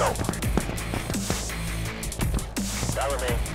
Go. Follow me.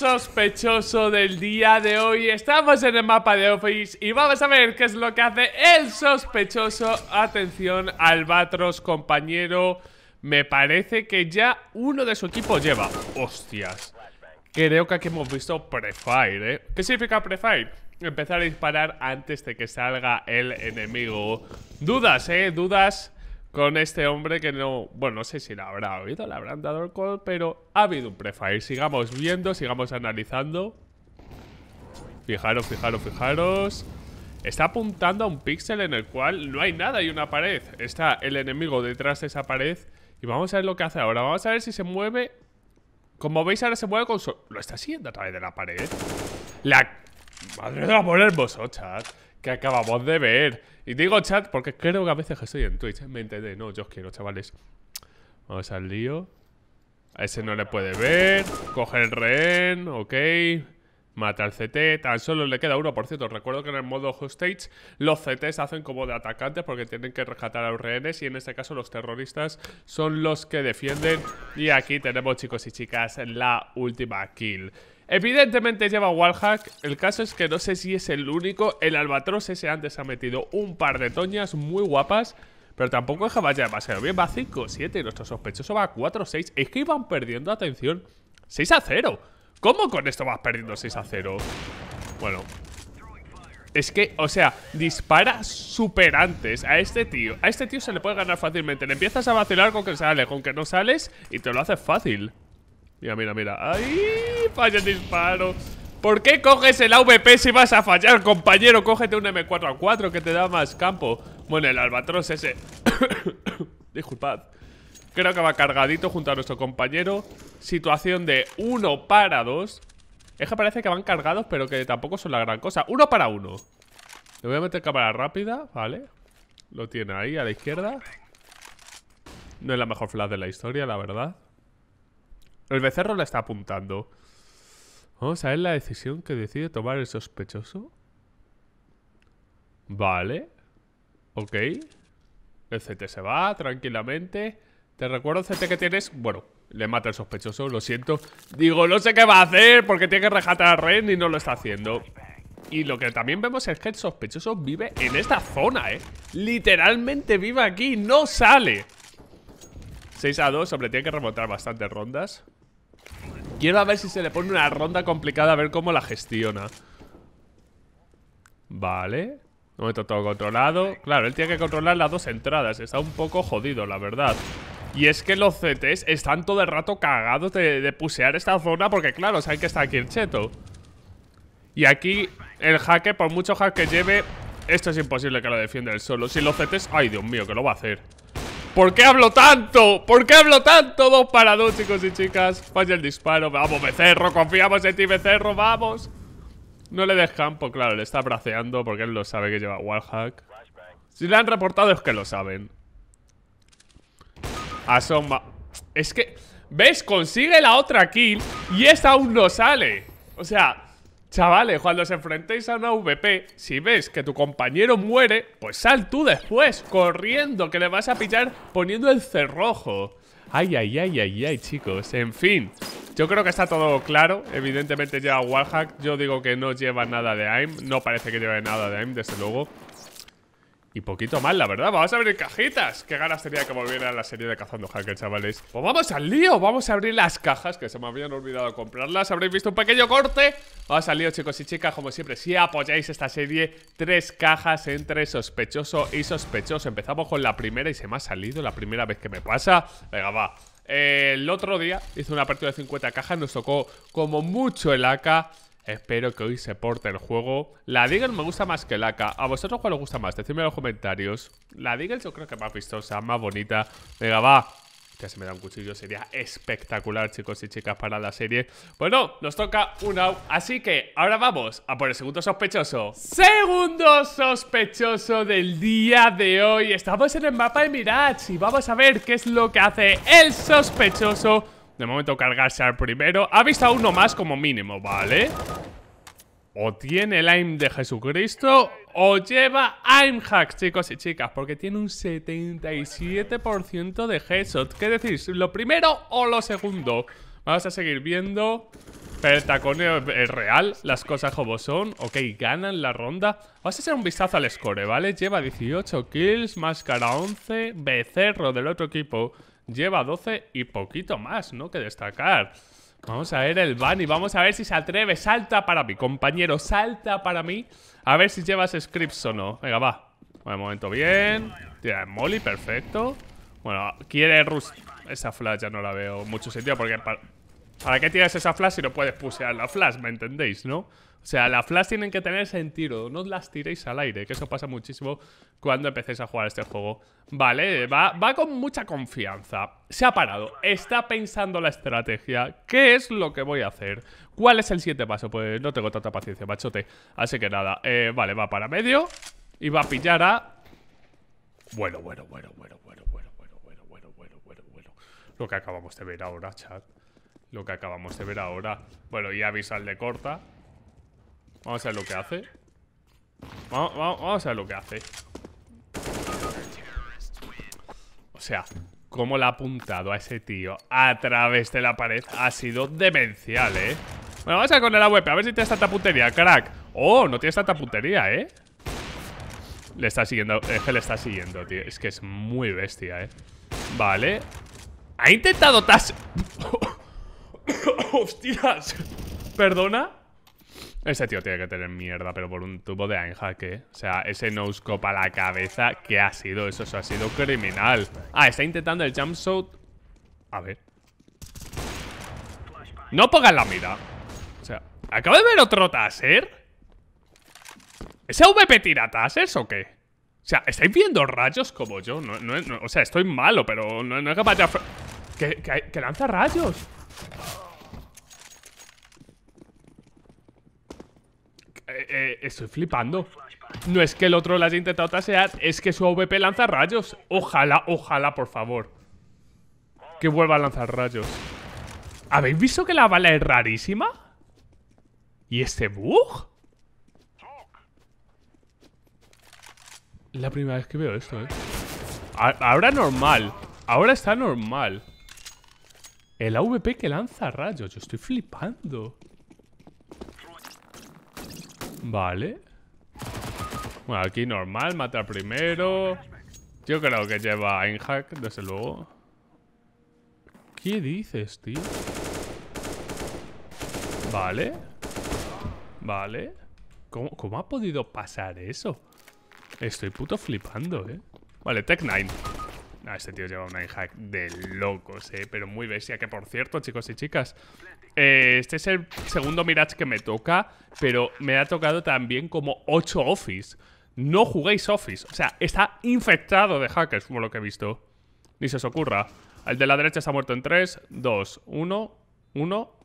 sospechoso del día de hoy Estamos en el mapa de Office y vamos a ver qué es lo que hace el sospechoso Atención, Albatros, compañero Me parece que ya uno de su equipo lleva Hostias Creo que aquí hemos visto Prefire, ¿eh? ¿Qué significa Prefire? Empezar a disparar antes de que salga el enemigo Dudas, ¿eh? Dudas con este hombre que no, bueno, no sé si la habrá oído, la habrán dado el call, pero ha habido un prefire. Sigamos viendo, sigamos analizando. Fijaros, fijaros, fijaros. Está apuntando a un píxel en el cual no hay nada y una pared. Está el enemigo detrás de esa pared. Y vamos a ver lo que hace ahora. Vamos a ver si se mueve. Como veis, ahora se mueve con su... Lo está haciendo a través de la pared. La... Madre de amor hermoso, chat. Que acabamos de ver. Y digo chat porque creo que a veces estoy en Twitch. Me entendéis, no, yo os quiero, chavales. Vamos al lío. A ese no le puede ver. Coge el rehén, ok. Mata al CT, tan solo le queda uno, por cierto. Recuerdo que en el modo hostage los CTs hacen como de atacantes porque tienen que rescatar a los rehenes y en este caso los terroristas son los que defienden. Y aquí tenemos, chicos y chicas, la última kill. Evidentemente lleva wallhack, el caso es que no sé si es el único. El albatros ese antes ha metido un par de toñas muy guapas. Pero tampoco es que vaya demasiado bien. Va 5-7 y nuestro sospechoso va 4-6. Es que iban perdiendo, atención, 6-0. ¿Cómo con esto vas perdiendo 6-0? Bueno. Es que, o sea, dispara super antes a este tío. A este tío se le puede ganar fácilmente. Le empiezas a vacilar con que sale, con que no sales y te lo haces fácil. Mira, mira, mira. ¡Ay! Falla el disparo. ¿Por qué coges el AVP si vas a fallar, compañero? Cógete un M4A4 que te da más campo. Bueno, el albatros ese. Disculpad. Creo que va cargadito junto a nuestro compañero. Situación de uno para dos. Es que parece que van cargados, pero que tampoco son la gran cosa. Uno para uno. Le voy a meter cámara rápida, ¿vale? Lo tiene ahí, a la izquierda. No es la mejor flash de la historia, la verdad. El becerro le está apuntando. Vamos a ver la decisión que decide tomar el sospechoso. Vale. Ok. El CT se va tranquilamente. Te recuerdo, CT, que tienes... Bueno, le mata el sospechoso, lo siento. Digo, no sé qué va a hacer porque tiene que rejatar a Ren y no lo está haciendo. Y lo que también vemos es que el sospechoso vive en esta zona, ¿eh? Literalmente vive aquí, no sale. 6 a 2, hombre, tiene que remontar bastantes rondas. Quiero a ver si se le pone una ronda complicada, a ver cómo la gestiona. Vale. No todo controlado. Claro, él tiene que controlar las dos entradas. Está un poco jodido, la verdad. Y es que los CTs están todo el rato cagados de, pusear esta zona porque, claro, saben que está aquí el cheto. Y aquí el hacker por mucho hack que lleve, esto es imposible que lo defienda el solo. Si los CTs... ¡Ay, Dios mío, que lo va a hacer! ¿Por qué hablo tanto? ¿Por qué hablo tanto? Dos para dos, chicos y chicas. Falla el disparo. Vamos, becerro. Confiamos en ti, becerro. Vamos. No le dejan. campo, claro, le está braceando porque él lo sabe que lleva wallhack. Si le han reportado es que lo saben. Asoma. Es que, ¿ves? Consigue la otra kill y esta aún no sale. O sea, Chavales, cuando os enfrentéis a una VP, si ves que tu compañero muere, pues sal tú después, corriendo, que le vas a pillar poniendo el cerrojo. Ay, ay, ay, ay, ay, chicos. En fin, yo creo que está todo claro. Evidentemente lleva Warhack Yo digo que no lleva nada de AIM. No parece que lleve nada de AIM, desde luego. Y poquito mal, la verdad Vamos a abrir cajitas Qué ganas tenía que volver a la serie de Cazando Hackers, chavales Pues vamos al lío Vamos a abrir las cajas Que se me habían olvidado comprarlas Habréis visto un pequeño corte Vamos al lío, chicos y chicas Como siempre, si apoyáis esta serie Tres cajas entre sospechoso y sospechoso Empezamos con la primera Y se me ha salido la primera vez que me pasa Venga, va El otro día hice una apertura de 50 cajas Nos tocó como mucho el AK Espero que hoy se porte el juego. La Deagle me gusta más que la AK. ¿A vosotros cuál os gusta más? Decidme en los comentarios. La Deagle yo creo que es más vistosa, más bonita. Venga, va. Ya se me da un cuchillo, sería espectacular, chicos y chicas, para la serie. Bueno, nos toca un out, así que ahora vamos a por el segundo sospechoso. Segundo sospechoso del día de hoy. Estamos en el mapa de Mirage y vamos a ver qué es lo que hace el sospechoso de momento cargarse al primero. Ha visto a uno más como mínimo, ¿vale? O tiene el aim de Jesucristo o lleva aim hacks, chicos y chicas, porque tiene un 77% de headshot. ¿Qué decís? ¿Lo primero o lo segundo? Vamos a seguir viendo. Pero el taconeo es real, las cosas como son. Ok, ganan la ronda. Vamos a hacer un vistazo al score, ¿vale? Lleva 18 kills, máscara 11, becerro del otro equipo lleva 12 y poquito más, ¿no? Que destacar. Vamos a ver el Bunny, vamos a ver si se atreve. Salta para mí, compañero, salta para mí. A ver si llevas scripts o no. Venga, va. Bueno, de momento bien. Tira Molly, perfecto. Bueno, quiere Rus. Esa flash ya no la veo mucho sentido porque ¿Para qué tienes esa flash si no puedes pusear la flash? ¿Me entendéis, no? O sea, la flash tienen que tener sentido, no las tiréis al aire, que eso pasa muchísimo cuando empecéis a jugar este juego. Vale, va, con mucha confianza. Se ha parado, está pensando la estrategia, qué es lo que voy a hacer, cuál es el siguiente paso. Pues no tengo tanta paciencia, machote. Así que nada, vale, va para medio y va a pillar a... Bueno, bueno, bueno, bueno, bueno, bueno, bueno, bueno, bueno, bueno, bueno, bueno. Lo que acabamos de ver ahora, chat. Lo que acabamos de ver ahora. Bueno, y avisal de corta. Vamos a ver lo que hace. Vamos, a ver lo que hace. O sea, cómo le ha apuntado a ese tío a través de la pared ha sido demencial, ¿eh? Bueno, vamos a con el AWP, a ver si tiene tanta puntería, crack. Oh, no tiene tanta puntería, ¿eh? Le está siguiendo, es que le está siguiendo, tío. Es que es muy bestia, ¿eh? Vale. Ha intentado tas... ¡Hostias! ¿Perdona? Ese tío tiene que tener mierda, pero por un tubo de Einhack, ¿eh? O sea, ese no a la cabeza, ¿qué ha sido eso? Eso ha sido criminal. Ah, está intentando el jumpsuit. A ver. No pongas la mira. O sea, acabo de ver otro taser. ¿Ese VP tira tasers o qué? O sea, ¿estáis viendo rayos como yo? o sea, estoy malo, pero no, es capaz de... Que, que, lanza rayos. Eh, estoy flipando. No es que el otro la haya intentado tasear, es que su AVP lanza rayos. Ojalá, ojalá, por favor. Que vuelva a lanzar rayos. ¿Habéis visto que la bala es rarísima? ¿Y este bug? La primera vez que veo esto, eh. Ahora normal. Ahora está normal. El AVP que lanza rayos. Yo estoy flipando. Vale. Bueno, aquí normal, matar primero. Yo creo que lleva Einhack, desde luego. ¿Qué dices, tío? Vale. Vale. ¿Cómo, cómo ha podido pasar eso? Estoy puto flipando, ¿eh? Vale, Tech 9. Ah, este tío lleva un hack de locos, eh. Pero muy bestia. Que por cierto, chicos y chicas, eh, este es el segundo Mirage que me toca. Pero me ha tocado también como 8 Office. No juguéis Office. O sea, está infectado de hackers, como lo que he visto. Ni se os ocurra. El de la derecha se ha muerto en 3, 2, 1, 1.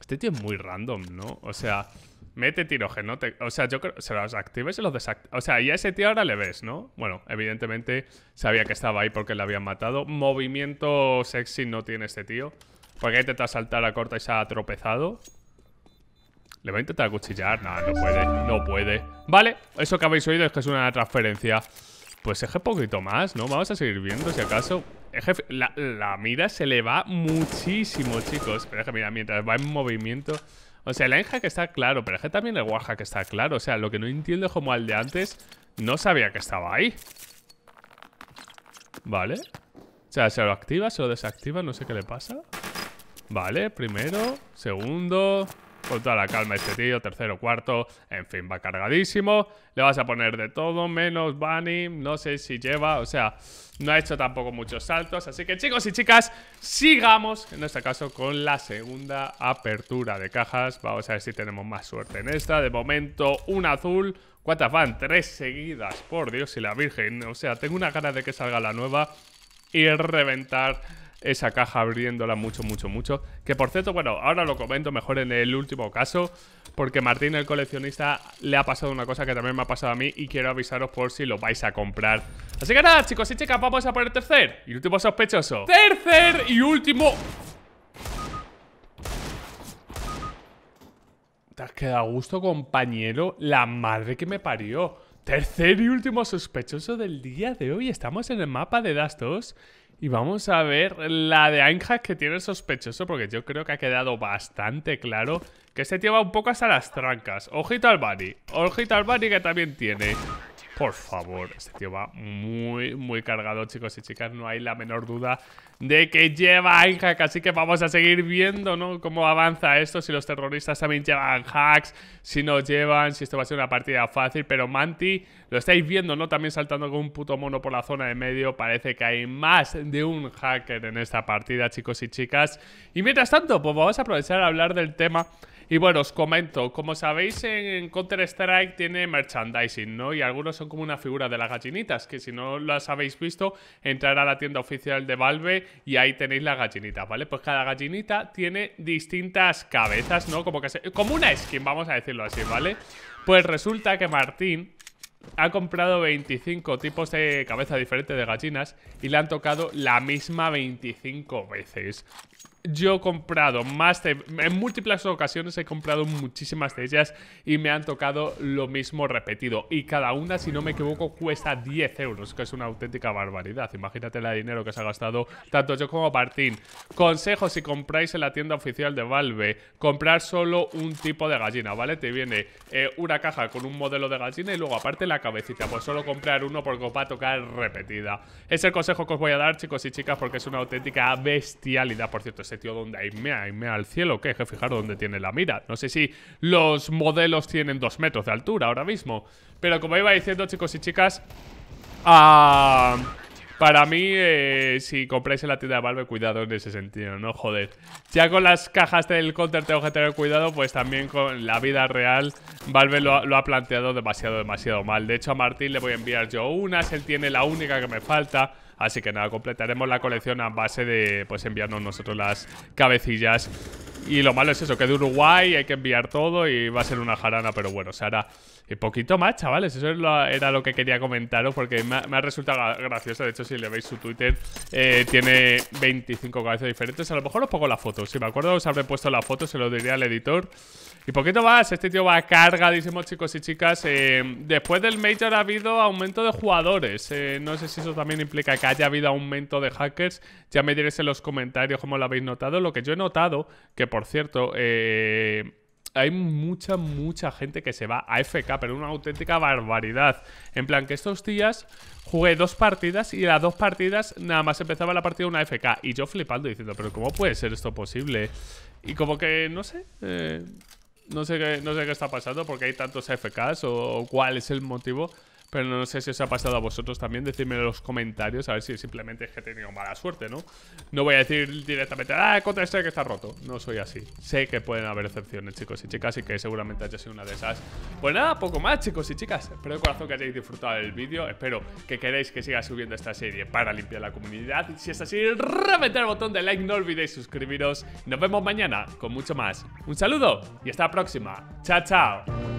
Este tío es muy random, ¿no? O sea, Mete tirógeno. Te, o sea, yo creo. Se los activa y se los desactiva. O sea, y ese tío ahora le ves, ¿no? Bueno, evidentemente sabía que estaba ahí porque le habían matado. Movimiento sexy no tiene este tío. Porque ha intentado saltar a corta y se ha tropezado. Le va a intentar cuchillar. No, no puede. No puede. Vale, eso que habéis oído es que es una transferencia. Pues eje poquito más, ¿no? Vamos a seguir viendo si acaso. Eje, la, mira se le va muchísimo, chicos. Pero que, mira, mientras va en movimiento. O sea, el que está claro, pero es que también el que está claro. O sea, lo que no entiendo es como al de antes no sabía que estaba ahí. Vale. O sea, se lo activa, se lo desactiva, no sé qué le pasa. Vale, primero, segundo, con toda la calma este tío, tercero, cuarto, en fin, va cargadísimo, le vas a poner de todo, menos Bunny, no sé si lleva, o sea, no ha hecho tampoco muchos saltos, así que chicos y chicas, sigamos, en este caso, con la segunda apertura de cajas, vamos a ver si tenemos más suerte en esta, de momento un azul, ¿Cuántas van? Tres seguidas, por Dios y la Virgen. O sea, tengo una gana de que salga la nueva y reventar esa caja abriéndola mucho, mucho, mucho. Que por cierto, bueno, ahora lo comento mejor en el último caso, porque Martín el coleccionista le ha pasado una cosa que también me ha pasado a mí y quiero avisaros por si lo vais a comprar. Así que nada, chicos y chicas, vamos a por el tercer y último sospechoso. Tercer y último... Te has quedado a gusto, compañero. La madre que me parió. Tercer y último sospechoso del día de hoy. Estamos en el mapa de Dastos. Y vamos a ver la de Einhack que tiene sospechoso, porque yo creo que ha quedado bastante claro que se este tío va un poco hasta las trancas. Ojito al Bunny, ojito al Bunny que también tiene. Por favor, este tío va muy, muy cargado, chicos y chicas. No hay la menor duda de que lleva hack. Así que vamos a seguir viendo, ¿no? Cómo avanza esto. Si los terroristas también llevan hacks, si no llevan, si esto va a ser una partida fácil. Pero Manti, lo estáis viendo, ¿no? También saltando con un puto mono por la zona de medio. Parece que hay más de un hacker en esta partida, chicos y chicas. Y mientras tanto, pues vamos a aprovechar a hablar del tema y bueno, os comento, como sabéis en Counter-Strike tiene merchandising, ¿no? Y algunos son como una figura de las gallinitas, que si no las habéis visto, entrar a la tienda oficial de Valve y ahí tenéis las gallinitas, ¿vale? Pues cada gallinita tiene distintas cabezas, ¿no? Como, que como una skin, vamos a decirlo así, ¿vale? Pues resulta que Martín ha comprado 25 tipos de cabeza diferentes de gallinas y le han tocado la misma 25 veces yo he comprado más En múltiples ocasiones he comprado muchísimas de ellas y me han tocado lo mismo repetido. Y cada una, si no me equivoco, cuesta 10 euros, que es una auténtica barbaridad. Imagínate el dinero que se ha gastado tanto yo como Martín. Consejo si compráis en la tienda oficial de Valve, comprar solo un tipo de gallina, ¿vale? Te viene eh, una caja con un modelo de gallina y luego aparte la cabecita. Pues solo comprar uno porque os va a tocar repetida. Es el consejo que os voy a dar, chicos y chicas, porque es una auténtica bestialidad, por cierto ese tío donde aimea, mea al cielo, que hay que fijar dónde tiene la mira. No sé si los modelos tienen dos metros de altura ahora mismo. Pero como iba diciendo, chicos y chicas, ah, para mí, eh, si compráis en la tienda de Valve, cuidado en ese sentido, ¿no? Joder. Ya con las cajas del counter tengo que tener cuidado, pues también con la vida real, Valve lo ha, lo ha planteado demasiado, demasiado mal. De hecho, a Martín le voy a enviar yo unas, él tiene la única que me falta. Así que nada, completaremos la colección a base de pues enviarnos nosotros las cabecillas. Y lo malo es eso, que de Uruguay hay que enviar todo y va a ser una jarana, pero bueno, se hará. Y eh, poquito más, chavales. Eso era lo que quería comentaros porque me ha, resultado gracioso. De hecho, si le veis su Twitter, eh, tiene 25 cabezas diferentes. A lo mejor os pongo la foto. Si me acuerdo, os habré puesto la foto, se lo diría al editor. Y poquito más, este tío va cargadísimo, chicos y chicas. Eh, después del Major ha habido aumento de jugadores. no sé si eso también implica que haya habido aumento de hackers. Ya me diréis en los comentarios cómo lo habéis notado. Lo que yo he notado, que por cierto, eh hay mucha, mucha gente que se va a FK, pero una auténtica barbaridad. En plan, que estos días jugué dos partidas y las dos partidas nada más empezaba la partida una FK. Y yo flipando diciendo, pero ¿cómo puede ser esto posible? Y como que, no sé, eh, no, sé qué, no sé qué está pasando porque hay tantos FKs o cuál es el motivo. Pero no sé si os ha pasado a vosotros también. Decidme en los comentarios a ver si simplemente es que he tenido mala suerte, ¿no? No voy a decir directamente, ah, contra este que está roto. No soy así. Sé que pueden haber excepciones, chicos y chicas, y que seguramente haya sido una de esas. Pues nada, poco más, chicos y chicas. Espero de corazón que hayáis disfrutado del vídeo. Espero que queréis que siga subiendo esta serie para limpiar la comunidad. Si es así, reventar el botón de like, no olvidéis suscribiros. Nos vemos mañana con mucho más. Un saludo y hasta la próxima. Chao, chao.